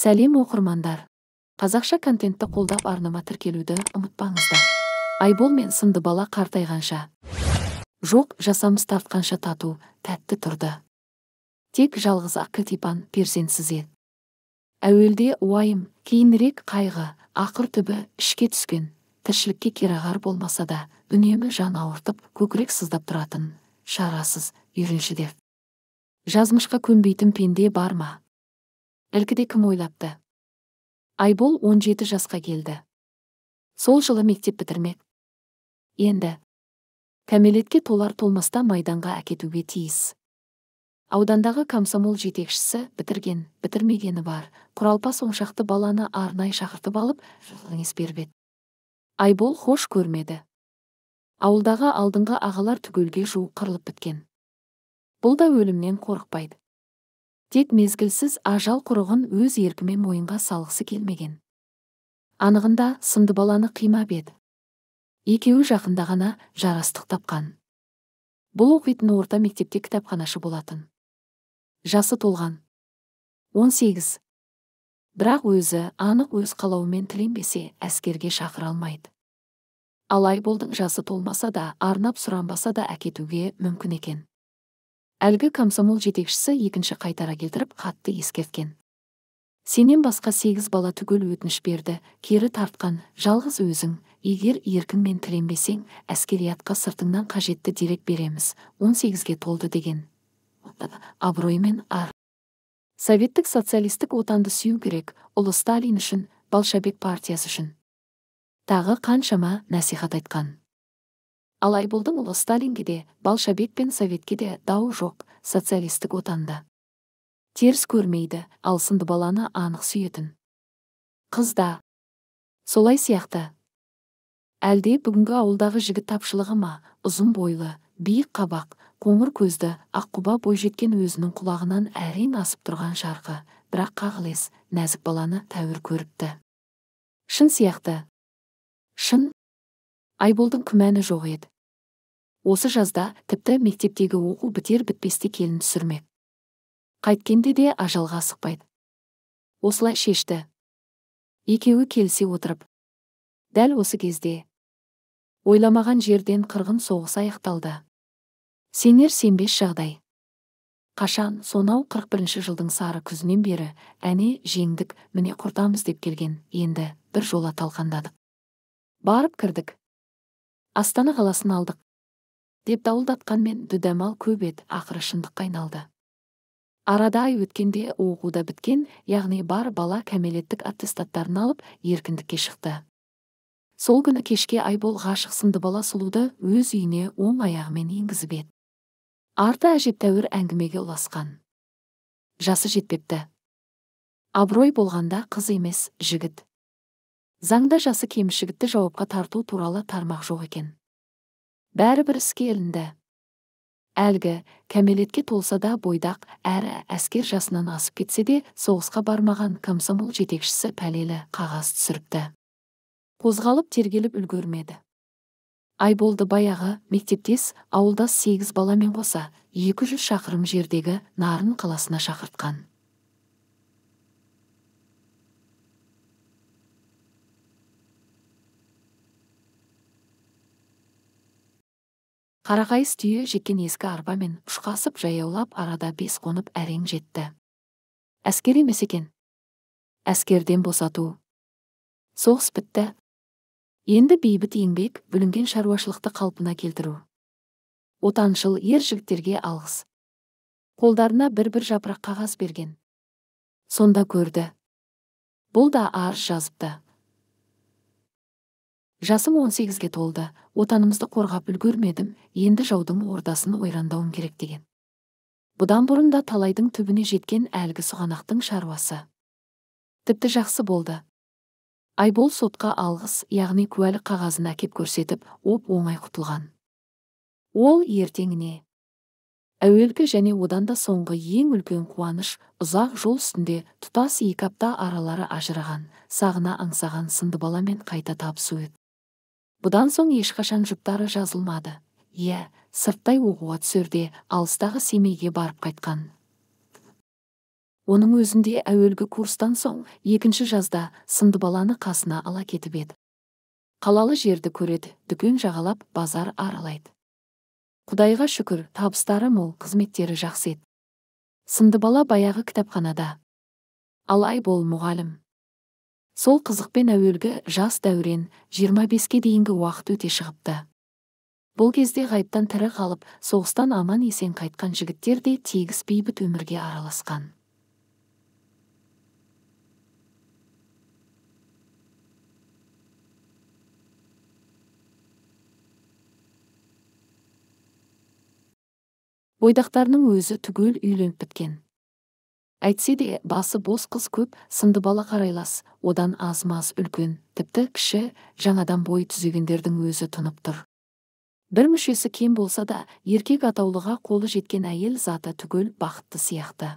сәлем оқырмандар қазақша контентті қолдап арнама тіркелуді ұмытпаңыздар айбол мен сынды бала қартайғанша жоқ жасамыс тартқанша тату тәтті тұрды тек жалғыз ақ кілтипан перзентсіз еді әуелде уайым кейінірек қайғы ақыр түбі ішке түскен тіршілікке керағар болмаса да үнемі жан ауыртып көкірек сыздап тұратын шарасыз үйренші жазмышқа көнбейтін пенде бар ма ілкіде кім ойлапты айбол 17 жасқа келді сол жылы мектеп бітірмек енді кәмелетке толар толмаста майданға әкетуге тиіс аудандағы комсомол жетекшісі бітірген бітірмегені бар құралпас оншақты баланы арнай шақыртып алып кеңес беріп еді айбол хош көрмеді ауылдағы алдыңғы ағалар түгелге жуық қырылып біткен бұл да өлімнен қорықпайды тек мезгілсіз ажал құрығын өз еркімен мойынға салғысы келмеген анығында сынды баланы қимап еді екеуі жақында ғана жарастық тапқан бұл оқитын орта мектепте кітапханашы болатын жасы толған 18. бірақ өзі анық өз қалауымен тіленбесе әскерге шақыра алмайды алай болдың жасы толмаса да арнап сұранбаса да әкетуге мүмкін екен әлгі комсомол жетекшісі екінші қайтара келтіріп қатты ескерткен сенен басқа сегіз бала түгел өтініш берді кері тартқан жалғыз өзің егер еркінмен тіленбесең әскериятқа сыртыңнан қажетті дерек береміз 18-ге толды деген абыроймен ар советтік социалистік отанды сүю керек ұлы сталин үшін Балшабек партиясы үшін тағы қаншама насихат айтқан ұлы сталинге де балшабек пен советке де дау жоқ социалистік отанды Терс көрмейді алсынды баланы анық сүйетін қыз да солай сияқты әлде бүгінгі ауылдағы жігіт тапшылығы ма ұзын бойлы биік қабақ қоңыр көзді аққұба бойжеткен өзінің құлағынан әрең асып тұрған шарқы, бірақ қағылес, нәзік баланы тәуір көріпті шын сияқты шын айболдың күмәні жоқ еді осы жазда тіпті мектептегі оқу бітер бітпесте келін түсірмек қайткенде де ажалға асықпайды осылай шешті екеуі келсе отырып дәл осы кезде ойламаған жерден қырғын соғыс аяқталды сенер сенбес жағдай қашан сонау 41 жылдың сары күзінен бері әне жеңдік міне құртамыз деп келген енді бір жола талқандадық барып кірдік астана қаласын алдық деп дауылдатқанмен дүдәмал көп еді ақыры шындыққа айналды арада ай өткенде оқуда біткен яғни бар бала кәмелеттік аттестаттарын алып еркіндікке шықты сол күні кешке айбол ғашық сынды бала сұлуды өз үйіне оң аяғымен енгізіп еді арты әжептәуір әңгімеге ұласқан жасы жетпепті абырой болғанда қыз емес жігіт заңда жасы кемшігітті жауапқа тарту туралы тармақ жоқ екен бір іске ілінді әлгі кәмелетке толса да бойдақ әрі әскер жасынан асып кетсе де соғысқа бармаған комсомол жетекшісі пәлелі қағаз түсіріпті қозғалып тергеліп үлгермеді болды баяғы мектептес ауылдас сегіз баламен қоса 200 шақырым жердегі нарын қаласына шақыртқан қарағайыс түйе жеккен ескі арбамен ұшқасып жаяулап арада бес қонып әрең жетті әскер емес екен әскерден босату соғыс бітті енді бейбіт еңбек бүлінген шаруашылықты қалпына келтіру отаншыл ер жігіттерге алғыс қолдарына бір бір жапырақ қағаз берген сонда көрді бұл да арыз жазыпты жасым 18-ге толды отанымызды қорғап үлгермедім енді жаудың ордасын ойрандауым керек деген бұдан бұрын да талайдың түбіне жеткен әлгі сұғанақтың шаруасы тіпті жақсы болды айбол сотқа алғыс яғни куәлік қағазын әкеп көрсетіп оп оңай құтылған ол ертеңіне әуелгі және одан да соңғы ең үлкен қуаныш ұзақ жол үстінде тұтас екі апта аралары ажыраған сағына аңсаған сынды баламен қайта табысу еді бұдан соң ешқашан жұптары жазылмады иә сырттай оқуға түсерде алыстағы семейге барып қайтқан оның өзінде әуелгі курстан соң екінші жазда Сындыбаланы қасына ала кетіп еді қалалы жерді көреді дүкен жағалап базар аралайды құдайға шүкір табыстары мол қызметтері жақсы еді сынды бала баяғы кітапханада Алай бол мұғалім сол қызықпен әуелгі жас дәурен 25-ке дейінгі уақыт өте шығыпты бұл кезде ғайыптан тірі қалып соғыстан аман есен қайтқан жігіттер де тегіс бейбіт өмірге араласқан бойдақтарының өзі түгел үйленіп біткен әйтсе де басы бос қыз көп сынды бала қарайлас одан аз маз үлкен тіпті кіші жаңадан бой түзегендердің өзі тұнып тұр бір мүшесі кем болса да еркек атаулыға қолы жеткен әйел заты түгел бақытты сияқты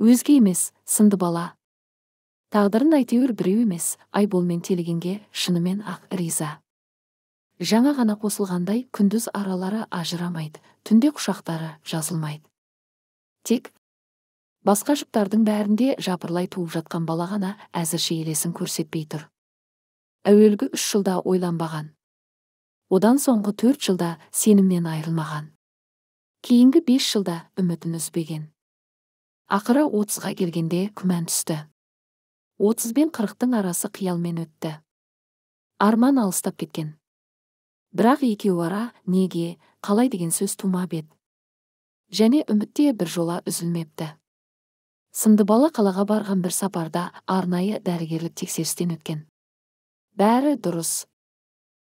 өзге емес сынды бала тағдырын әйтеуір біреу емес айболмен телегенге шынымен ақ риза жаңа ғана қосылғандай күндіз аралары ажырамайды түнде құшақтары жазылмайды тек басқа жұптардың бәрінде жапырлай туып жатқан бала ғана әзірше елесін көрсетпей тұр әуелгі үш жылда ойланбаған одан соңғы төрт жылда сенімнен айрылмаған. кейінгі бес жылда үмітін үзбеген ақыры отызға келгенде күмән түсті отыз бен қырықтың арасы қиялмен өтті арман алыстап кеткен бірақ екеуара ара неге қалай деген сөз тумап еді және үмітте бір жола үзілмепті сынды бала қалаға барған бір сапарда арнайы дәрігерлік тексерістен өткен бәрі дұрыс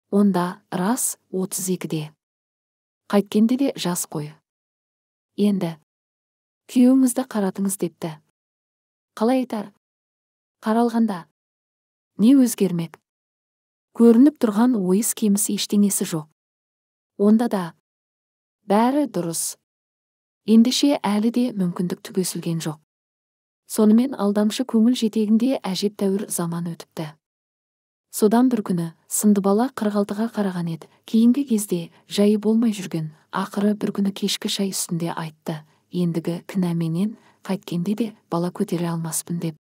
онда рас 32-де. қайткенде де жас қой енді күйеуіңізді қаратыңыз депті қалай айтар қаралғанда не өзгермек көрініп тұрған ойыс кеміс ештеңесі жоқ онда да бәрі дұрыс ендеше әлі де мүмкіндік түгесілген жоқ сонымен алдамшы көңіл жетегінде әжеп әжептәуір заман өтіпті содан бір күні сынды бала қырғалтыға қараған еді кейінгі кезде жайы болмай жүрген ақыры бір күні кешкі шай үстінде айтты ендігі кінәменен қайткенде де бала көтере алмаспын деп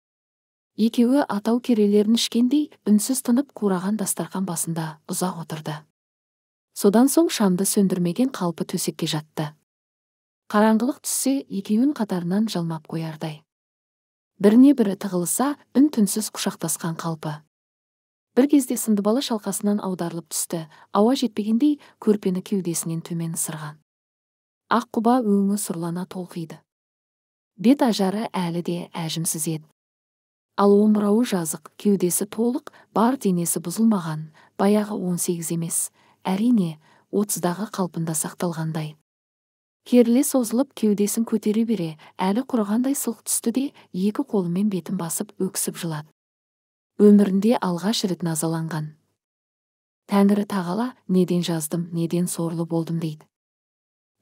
екеуі атау керелерін ішкендей үнсіз тынып қураған дастарқан басында ұзақ отырды содан соң шамды сөндірмеген қалпы төсекке жатты қараңғылық түссе екеуін қатарынан жалмап қоярдай біріне бірі тығылыса үн түнсіз құшақтасқан қалпы бір кезде бала шалқасынан аударылып түсті ауа жетпегендей көрпені кеудесінен төмен ысырған ақ құба өңі сұрлана толқиды бет ажары әлі де әжімсіз еді ал омырауы жазық кеудесі толық бар денесі бұзылмаған баяғы он сегіз емес әрине отыздағы қалпында сақталғандай керіле созылып кеудесін көтере бере әлі құрығандай сылқ түсті де екі қолымен бетін басып өксіп жылады өмірінде алғаш рет назаланған тәңірі тағала неден жаздым неден сорлы болдым дейді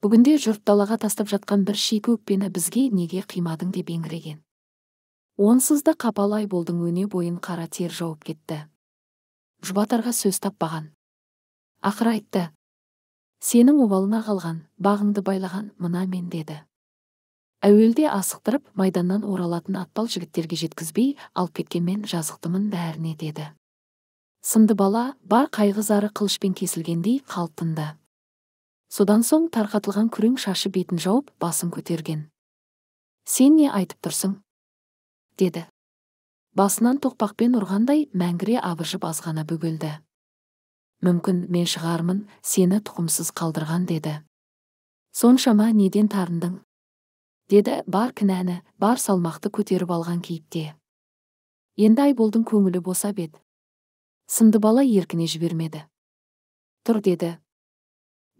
бүгінде жұрт далаға тастап жатқан бір шикі өкпені бізге неге қимадың деп еңіреген онсыз да қапалай болдың өне бойын қара тер жауып кетті жұбатарға сөз таппаған ақыры айтты сенің обалыңа қалған бағыңды байлаған мына мен деді әуелде асықтырып майданнан оралатын атпал жігіттерге жеткізбей алып кеткен мен жазықтымын бәріне деді сынды бала бар қайғы зары қылышпен кесілгендей қалтынды. содан соң тарқатылған күрең шашы бетін жауып басын көтерген сен не айтып тұрсың деді басынан тоқпақпен ұрғандай мәңгіре абыржып азғана бөгелді мүмкін мен шығармын сені тұқымсыз қалдырған деді соншама неден тарындың деді бар кінәні бар салмақты көтеріп алған кейіпте енді айболдың көңілі босап еді сынды бала еркіне жібермеді тұр деді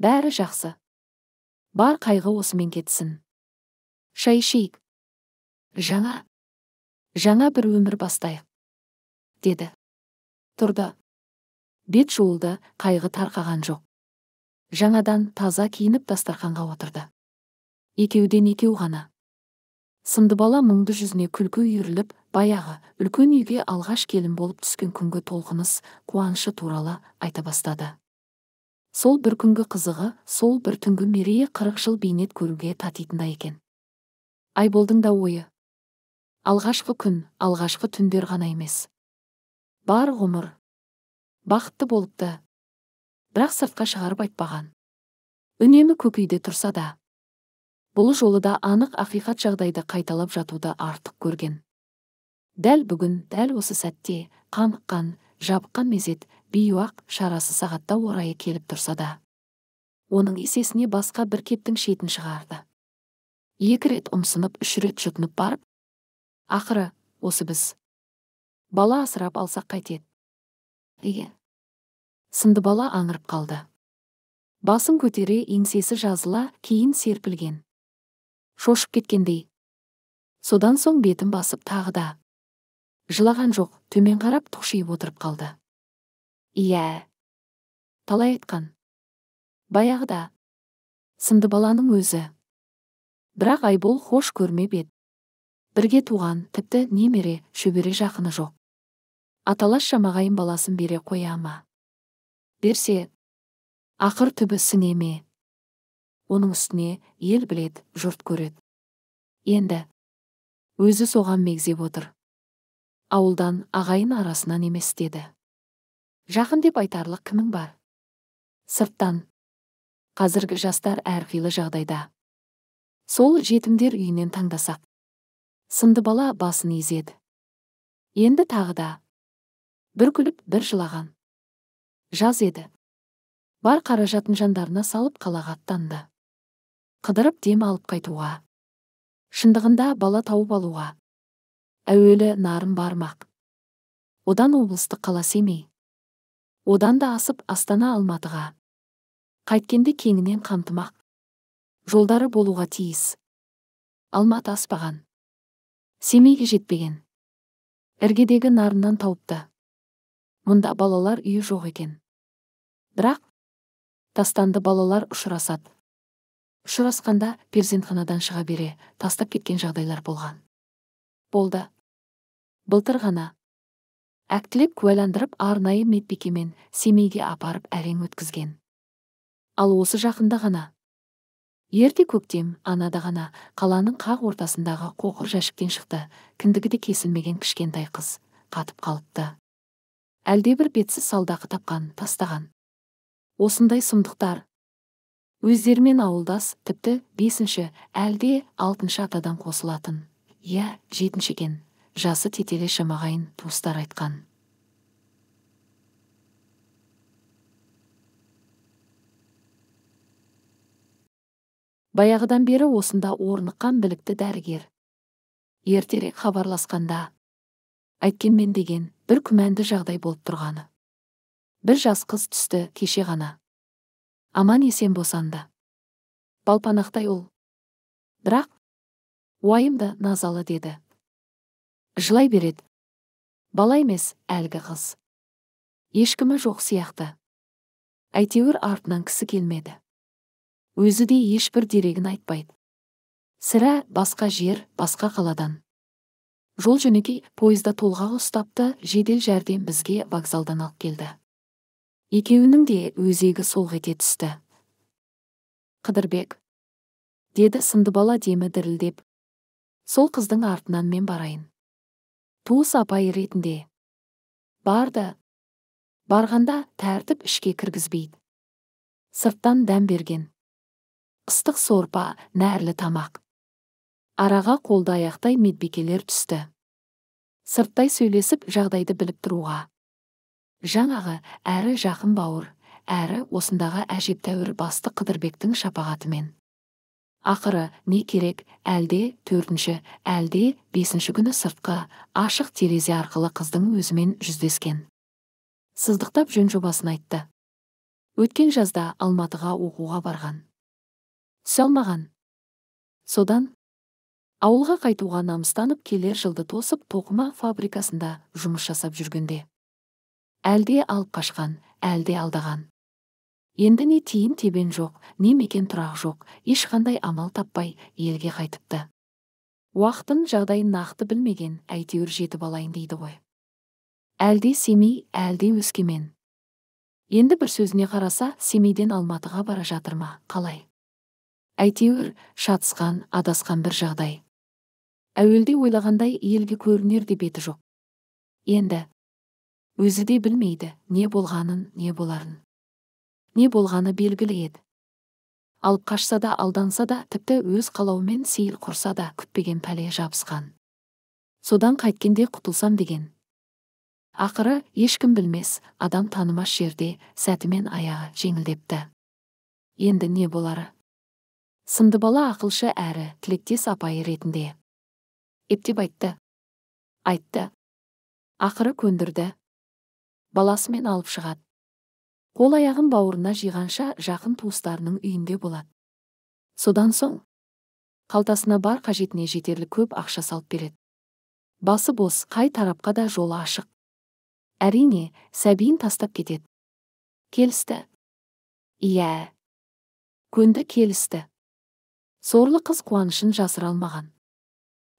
бәрі жақсы бар қайғы осымен кетсін шай ішейік жаңа жаңа бір өмір бастайық деді тұрды бет жуылды қайғы тарқаған жоқ жаңадан таза киініп дастарханға отырды екеуден екеу ғана сынды бала мұңды жүзіне күлкі үйіріліп баяғы үлкен үйге алғаш келін болып түскен күнгі толқыныс қуанышы туралы айта бастады сол бір күнгі қызығы сол бір түнгі мерейі қырық жыл бейнет көруге татитындай екен айболдың да ойы алғашқы күн алғашқы түндер ғана емес бар ғұмыр бақытты болыпты бірақ сыртқа шығарып айтпаған үнемі көкейде тұрса да бұл жолы да анық ақиқат жағдайды қайталап жатуды артық көрген дәл бүгін дәл осы сәтте қаныққан, жабыққан мезет бейуақ шарасы сағатта орайы келіп тұрса да оның есесіне басқа бір кептің шетін шығарды екі рет ұмсынып үш рет жұтынып барып ақыры осы біз бала асырап алсақ қайтеді деген сынды бала аңырып қалды басын көтере еңсесі жазыла кейін серпілген шошып кеткендей содан соң бетін басып тағы да жылаған жоқ төмен қарап тұқшиып отырып қалды иә талай айтқан баяғыда сынды баланың өзі бірақ айбол хош көрмеп еді бірге туған тіпті немере шөбере жақыны жоқ аталас шамағайын баласын бере қоя ма берсе ақыр түбі сіне ме оның үстіне ел білет, жұрт көреді енді өзі соған мегзеп отыр ауылдан ағайын арасынан емес деді жақын деп айтарлық кімің бар сырттан қазіргі жастар әрқилы жағдайда сол жетімдер үйінен таңдасақ сынды бала басын изеді енді тағы да бір күліп бір жылаған жаз еді бар қаражатын жандарына салып қалаға аттанды қыдырып дем алып қайтуға шындығында бала тауып алуға әуелі нарын бармақ одан облыстық қала семей одан да асып астана алматыға қайткенді кеңінен қамтымақ жолдары болуға тиіс алматы аспаған семейге жетпеген іргедегі нарыннан тауыпты мұнда балалар үйі жоқ екен бірақ тастанды балалар ұшырасады ұшырасқанда перзентханадан шыға бере тастап кеткен жағдайлар болған болды былтыр ғана әктілеп куәландырып арнайы медбикемен семейге апарып әрең өткізген ал осы жақында ғана ерте көктем анада ғана қаланың қақ ортасындағы қоқыр жәшіктен шықты кіндігі де кесілмеген кішкентай қыз қатып қалыпты әлдебір бетсіз салдақы тапқан тастаған осындай сұмдықтар өздерімен ауылдас тіпті бесінші әлде алтыншы атадан қосылатын иә жетінші екен жасы тетелес шамағайын туыстар айтқан баяғыдан бері осында орныққан білікті дәрігер ертерек хабарласқанда айткенмен деген бір күмәнді жағдай болып тұрғаны бір жас қыз түсті кеше ғана аман есен босанды балпанақтай ол бірақ уайымды назалы деді жылай береді бала емес әлгі қыз ешкімі жоқ сияқты әйтеуір артынан кісі келмеді өзі де ешбір дерегін айтпайды сірә басқа жер басқа қаладан жол жөнекей пойызда толғақ ұстапты жедел жәрдем бізге вокзалдан алып келді екеуінің де өзегі солқ ете түсті қыдырбек деді сынды бала демі дірілдеп сол қыздың артынан мен барайын туыс апай ретінде барды барғанда тәртіп ішке кіргізбейді сырттан дәм берген ыстық сорпа нәрлі тамақ араға қолды аяқтай медбикелер түсті сырттай сөйлесіп жағдайды біліп тұруға жаңағы әрі жақын бауыр әрі осындағы әжептәуір басты қыдырбектің шапағатымен ақыры не керек әлде төртінші әлде бесінші күні сыртқы ашық терезе арқылы қыздың өзімен жүздескен сыздықтап жөн жобасын айтты өткен жазда алматыға оқуға барған түсе алмаған содан ауылға қайтуға намыстанып келер жылды тосып тоқыма фабрикасында жұмыс жасап жүргенде әлде алып қашқан әлде алдаған енді не тиын тебен жоқ не мекен тұрақ жоқ ешқандай амал таппай елге қайтыпты уақытын жағдайын нақты білмеген әйтеуір жетіп алайын дейді ғой әлде семей әлде өскемен енді бір сөзіне қараса семейден алматыға бара жатыр қалай әйтеуір шатысқан адасқан бір жағдай әуелде ойлағандай елге көрінер де беті жоқ енді өзі де білмейді не болғанын не боларын не болғаны белгілі еді алып қашса да алданса да тіпті өз қалауымен сейіл құрса да күтпеген пәле жабысқан содан қайткенде құтылсам деген ақыры ешкім білмес адам танымас жерде сәтімен аяғы жеңілдепті енді не болары сынды бала ақылшы әрі тілектес апайы ретінде ептеп айтты айтты ақыры көндірді баласымен алып шығады қол аяғын бауырына жиғанша жақын туыстарының үйінде болады содан соң қалтасына бар қажетіне жетерлік көп ақша салып береді басы бос қай тарапқа да жолы ашық әрине сәбиін тастап кетеді келісті иә көнді келісті сорлы қыз қуанышын жасыра алмаған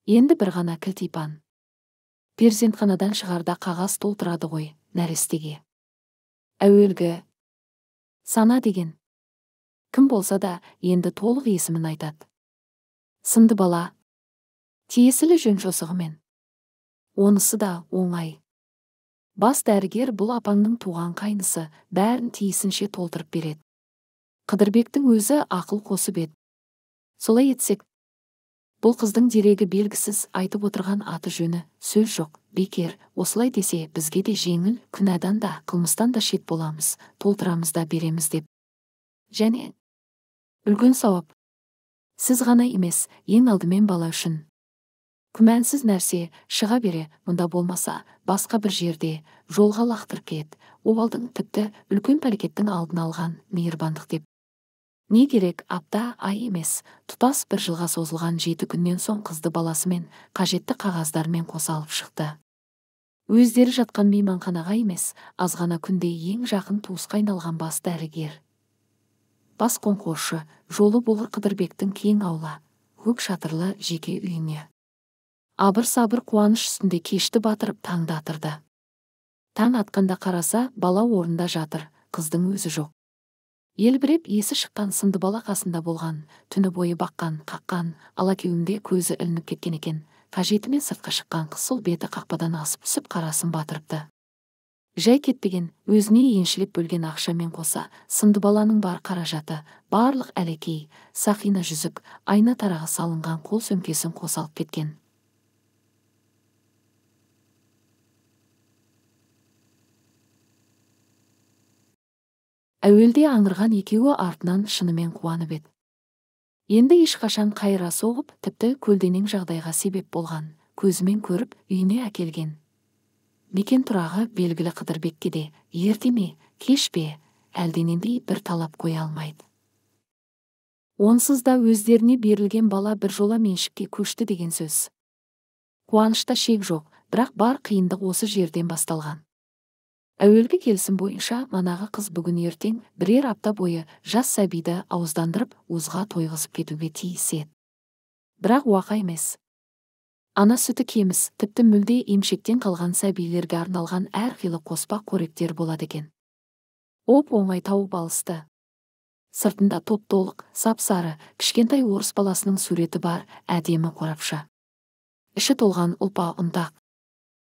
енді бір ғана кілтипан перзентханадан шығарда қағаз толтырады ғой нәрестеге әуелгі сана деген кім болса да енді толық есімін айтады сынды бала тиесілі жөн жосығымен онысы да оңай бас дәрігер бұл апаңның туған қайнысы бәрін тиісінше толтырып береді қыдырбектің өзі ақыл қосып еді солай етсек бұл қыздың дерегі белгісіз айтып отырған аты жөні сөз жоқ бекер осылай десе бізге де жеңіл күнәдан да қылмыстан да шет боламыз толтырамыз да береміз деп және үлкен сауап сіз ғана емес ең алдымен бала үшін күмәнсіз нәрсе шыға бере мұнда болмаса басқа бір жерде жолға лақтырып кет обалдың тіпті үлкен пәлекеттің алдын алған мейірбандық деп не керек апта ай емес тұтас бір жылға созылған жеті күннен соң қызды баласымен қажетті қағаздармен қоса алып шықты өздері жатқан мейманханаға емес азғана күнде ең жақын туысқа айналған бас дәрігер бас қонқошы жолы болыр қыдырбектің кең аула көк шатырлы жеке үйіне абыр сабыр қуаныш үстінде кешті батырып таңды атырды таң атқанда қараса бала орында жатыр қыздың өзі жоқ елбіреп есі шыққан сынды бала қасында болған түні бойы баққан қаққан ала алакеуімде көзі ілініп кеткен екен қажетімен сыртқа шыққан қысыл беті қақпадан асып түсіп қарасын батырыпты жай кетпеген өзіне еншілеп бөлген ақшамен қоса сынды баланың бар қаражаты барлық әлекей сақина жүзік айна тарағы салынған қол сөмкесін қоса алып кеткен әуелде аңырған екеуі артынан шынымен қуанып еді енді ешқашан қайыра соғып тіпті көлденең жағдайға себеп болған көзімен көріп үйіне әкелген мекен тұрағы белгілі қыдырбекке де ерте ме кеш пе әлденендей бір талап қоя алмайды онсыз да өздеріне берілген бала бір жола меншікке көшті деген сөз қуанышта шек жоқ бірақ бар қиындық осы жерден басталған әуелгі келісім бойынша манағы қыз бүгін ертең бірер апта бойы жас сәбиді ауыздандырып озға тойғызып кетуге тиіс еді бірақ уақа емес ана сүті кеміс тіпті мүлде емшектен қалған сәбилерге арналған әр әрқилы қоспақ қоректер болады екен оп оңай тауып алысты сыртында топ толық сап сары кішкентай орыс баласының суреті бар әдемі қорапша іші толған ұлпа ұнтақ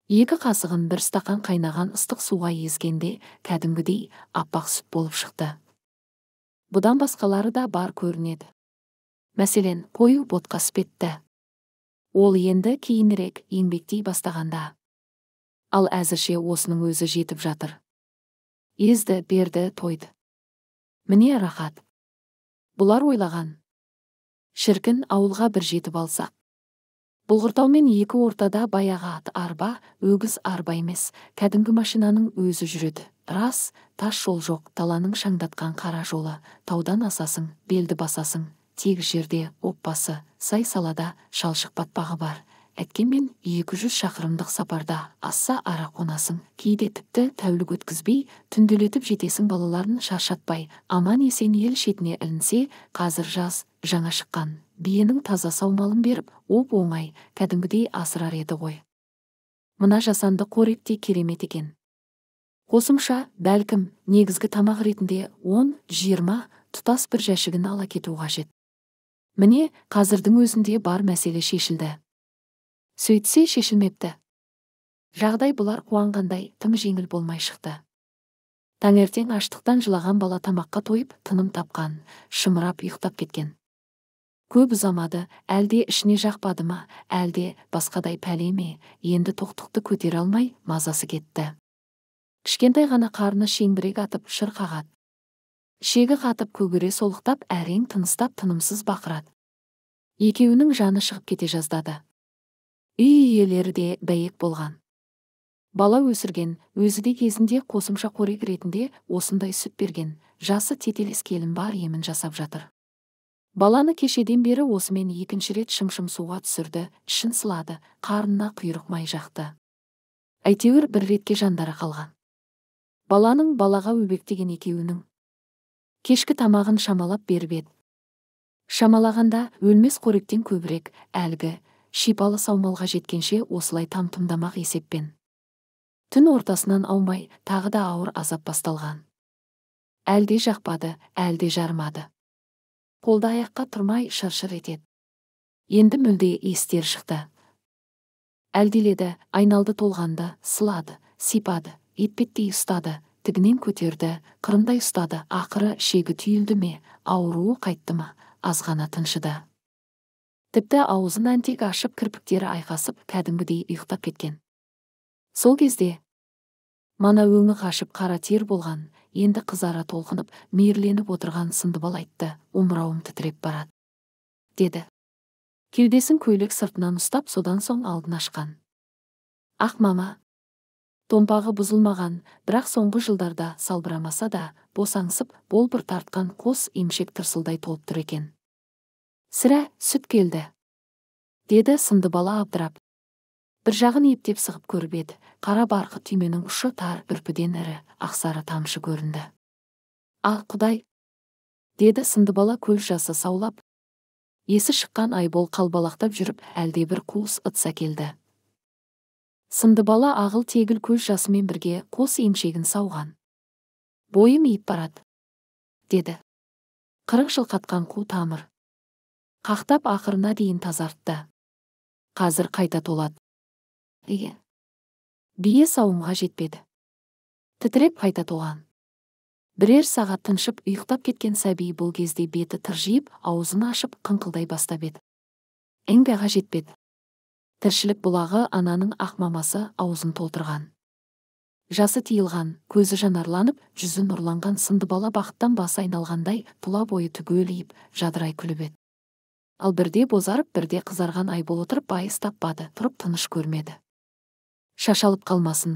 екі қасығын бір стақан қайнаған ыстық суға езгенде кәдімгідей аппақ сүт болып шықты бұдан басқалары да бар көрінеді мәселен қою ботқа іспетті ол енді кейінірек еңбектей бастағанда ал әзірше осының өзі жетіп жатыр езді берді тойды міне рахат бұлар ойлаған шіркін ауылға бір жетіп алсақ бұлғыртаумен екі ортада баяғы ат арба өгіз арба емес кәдімгі машинаның өзі жүреді рас тас жол жоқ таланың шаңдатқан қара жолы таудан асасың белді басасың тек жерде оппасы сай салада шалшық батпағы бар әйткенмен 200 шақырымдық сапарда асса ара қонасың кейде тіпті тәулік өткізбей түнделетіп жетесің балаларын шаршатпай аман есен ел шетіне ілінсе қазір жаз жаңа шыққан биенің таза саумалын беріп оп оңай кәдімгідей асырар еді ғой мына жасанды қорек те керемет екен қосымша бәлкім негізгі тамақ ретінде 10-20 тұтас бір жәшігін ала кету қажет міне қазірдің өзінде бар мәселе шешілді сөйтсе шешілмепті жағдай бұлар қуанғандай тым жеңіл болмай шықты таңертең аштықтан жылаған бала тамаққа тойып тыным тапқан шымырап ұйықтап кеткен көп ұзамады әлде ішіне жақпады ма әлде басқадай пәле ме енді тоқтықты көтер алмай мазасы кетті кішкентай ғана қарны шеңбірек атып шырқағат шегі қатып көгіре солықтап әрең тыныстап тынымсыз бақырады екеуінің жаны шығып кете жаздады үй иелері де бәйек болған бала өсірген өзі де кезінде қосымша қорек ретінде осындай сүт берген жасы тетелес келін бар емін жасап жатыр баланы кешеден бері осымен екінші рет шымшым суға түсірді ішін сылады қарнына құйрық май жақты әйтеуір бір ретке жандары қалған баланың балаға өбектеген екеуінің кешкі тамағын шамалап беріп еді шамалағанда өлмес қоректен көбірек әлгі шипалы саумалға жеткенше осылай там тұмдамақ есеппен түн ортасынан аумай тағы да ауыр азап басталған әлде жақпады әлде жармады қолды аяққа тұрмай шыршыр етеді енді мүлде естер шықты әлдиледі айналды толғанды сылады сипады етпеттей ұстады тігінен көтерді қырындай ұстады ақыры шегі түйілді ме ауруы қайтты ма аз ғана тыншыды тіпті аузын әнтек ашып кірпіктері айқасып кәдімгідей ұйықтап кеткен сол кезде мана өңі қашып қара тер болған енді қызара толқынып мейірленіп отырған сынды бала айтты омырауым тітіреп барады деді кеудесін көйлек сыртынан ұстап содан соң алдын ашқан ақ мама томпағы бұзылмаған бірақ соңғы жылдарда салбырамаса да босаңсып болбыр тартқан қос емшек тырсылдай толып тұр екен сірә сүт келді деді сынды бала абдырап бір жағын ептеп сығып көріп еді қара барқы түйменің ұшы тар үрпіден ірі ақсары тамшы көрінді ал құдай деді сынды бала көз жасы саулап есі шыққан айбол қалбалақтап жүріп әлдебір қуыс ыдыс әкелді сынды бала ағыл тегіл көз жасымен бірге қос емшегін сауған бойым иіп барады деді қырық жыл қатқан қу тамыр қақтап ақырына дейін тазартты қазір қайта толады деген бие сауымға жетпеді тітіреп қайта туған бірер сағат тыншып ұйықтап кеткен сәби бұл кезде беті тыржиып аузын ашып қыңқылдай бастап еді эңбяға жетпеді тіршілік бұлағы ананың ақмамасы аузын толтырған жасы тиылған көзі жанарланып жүзі нұрланған сынды бала бақыттан басы айналғандай тұла бойы иіп жадырай күліп еді ал бірде бозарып бірде қызарған айбол отырып байыз таппады тұрып тыныш көрмеді шашалып қалмасын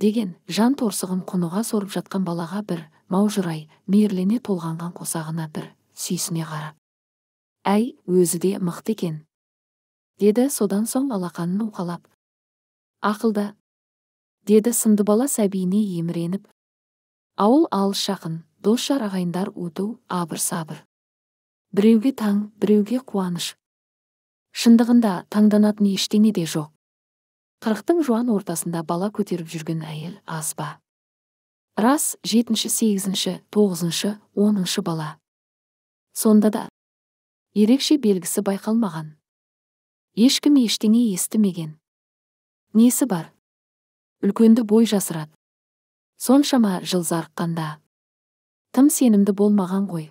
деген жан торсығын құныға сорып жатқан балаға бір маужырай мейірлене толғанған қосағына бір сүйсіне қарап әй өзі де мықты екен деді содан соң алақанын уқалап ақылда деді сынды бала сәбиіне еміреніп ауыл алыс жақын дос жар ағайындар өту абыр сабыр біреуге таң біреуге қуаныш шындығында таңданатын ештеңе де жоқ қырықтың жуан ортасында бала көтеріп жүрген әйел аз ба рас жетінші сегізінші тоғызыншы оныншы бала сонда да ерекше белгісі байқалмаған ешкім ештеңе естімеген несі бар үлкенді бой жасырады соншама жыл зарыққанда тым сенімді болмаған ғой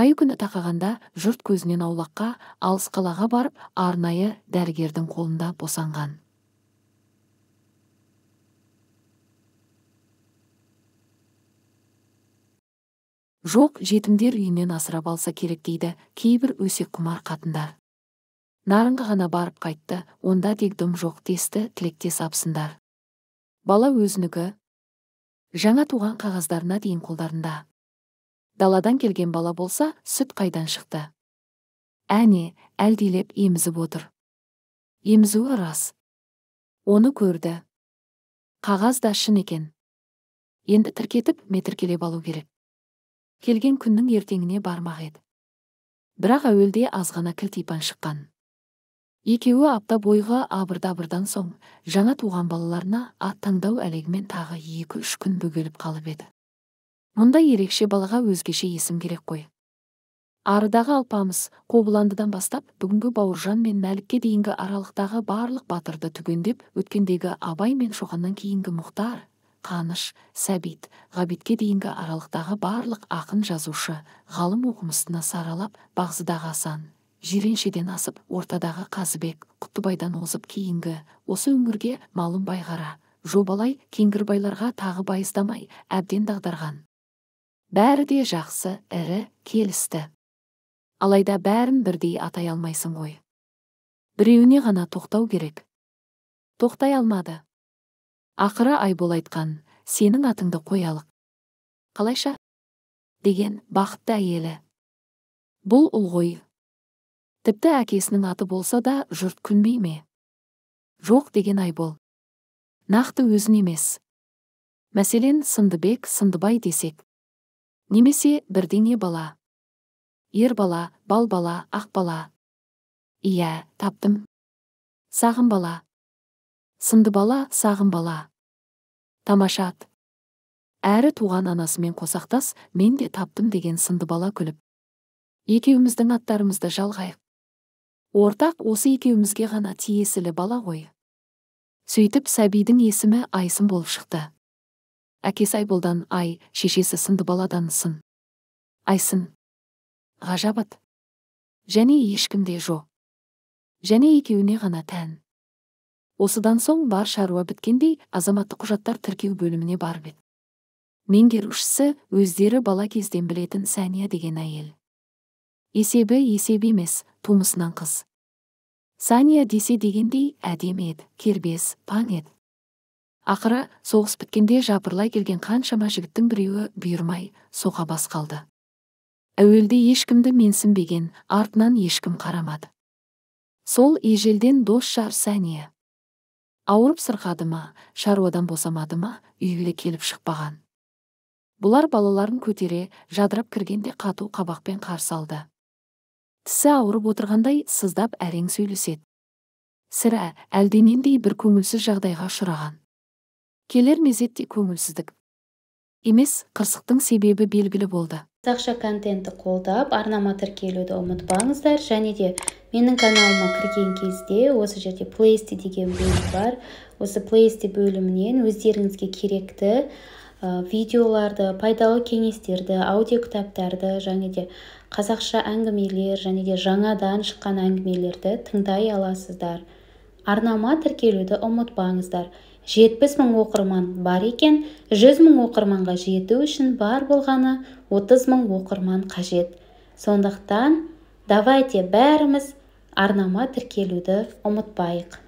ай күні тақағанда жұрт көзінен аулаққа алыс қалаға барып арнайы дәрігердің қолында босанған жоқ жетімдер үйінен асырап алса керек дейді кейбір құмар қатындар нарынға ғана барып қайтты онда дегдім жоқ десті тілектес сапсындар. бала өзінікі жаңа туған қағаздарына дейін қолдарында даладан келген бала болса сүт қайдан шықты әне әлдилеп емізіп отыр емізуі рас оны көрді қағаз да шын екен енді тіркетіп метіркелеп алу керек келген күннің ертеңіне бармақ еді бірақ әуелде азғана кілтипан шыққан екеуі апта бойғы абыр дабырдан соң жаңа туған балаларына ат таңдау әлегімен тағы екі үш күн бөгеліп қалып еді мұндай ерекше балаға өзгеше есім керек қой арыдағы алпамыс қобыландыдан бастап бүгінгі бауыржан мен мәлікке дейінгі аралықтағы барлық батырды түгендеп өткендегі абай мен шоқаннан кейінгі мұхтар қаныш сәбит ғабитке дейінгі аралықтағы барлық ақын жазушы ғалым оқымыстыны саралап бағзыдағы асан жиреншеден асып ортадағы қазыбек құттыбайдан озып кейінгі осы өңірге малым байғара жобалай кеңгірбайларға тағы байыздамай әбден дағдарған бәрі де жақсы ірі келісті алайда бәрін бірдей атай алмайсың ғой біреуіне ғана тоқтау керек тоқтай алмады ақыры айбол айтқан сенің атыңды қоялық қалайша деген бақытты әйелі бұл ұл ғой тіпті әкесінің аты болса да жұрт күнбей ме жоқ деген айбол нақты өзін емес мәселен сындыбек сындыбай десек немесе бірдеңе бала ер бала бал бала ақ бала иә таптым Сағым бала сынды бала сағын бала тамаша ат әрі туған анасымен қосақтас мен де таптым деген сынды бала күліп екеуміздің аттарымызды жалғайық ортақ осы екеумізге ғана тиесілі бала ғой сөйтіп сәбидің есімі айсын болып шықты әкесі айболдан ай шешесі сынды баладан сын айсын ғажап ат және ешкімде жоқ және екеуіне ғана тән осыдан соң бар шаруа біткендей азаматтық құжаттар тіркеу бөліміне барып еді меңгерушісі өздері бала кезден білетін сәния деген әйел есебі есеп емес тумысынан қыз сания десе дегендей әдемі еді кербез паң еді ақыры соғыс біткенде жапырлай келген қаншама жігіттің біреуі бұйырмай соға бас қалды әуелде ешкімді менсінбеген артынан ешкім қарамады сол ежелден дос жар сәния ауырып сырқады ма шаруадан босамады ма үйге келіп шықпаған бұлар балаларын көтере жадырап кіргенде қату қабақпен қарсы алды тісі ауырып отырғандай сыздап әрең сөйлеседі сірә әлденендей бір көңілсіз жағдайға ұшыраған келер мезетте көңілсіздік емес қырсықтың себебі белгілі болды қазақша контентті қолдап арнама тіркелуді ұмытпаңыздар және де менің каналыма кірген кезде осы жерде плейсти деген бөлім бар осы плейсти бөлімінен өздеріңізге керекті видеоларды пайдалы кеңестерді аудиокітаптарды және де қазақша әңгімелер және де жаңадан шыққан әңгімелерді тыңдай аласыздар арнама тіркелуді ұмытпаңыздар жетпіс мың оқырман бар екен жүз мың оқырманға жету үшін бар болғаны отыз мың оқырман қажет сондықтан давайте бәріміз арнама тіркелуді ұмытпайық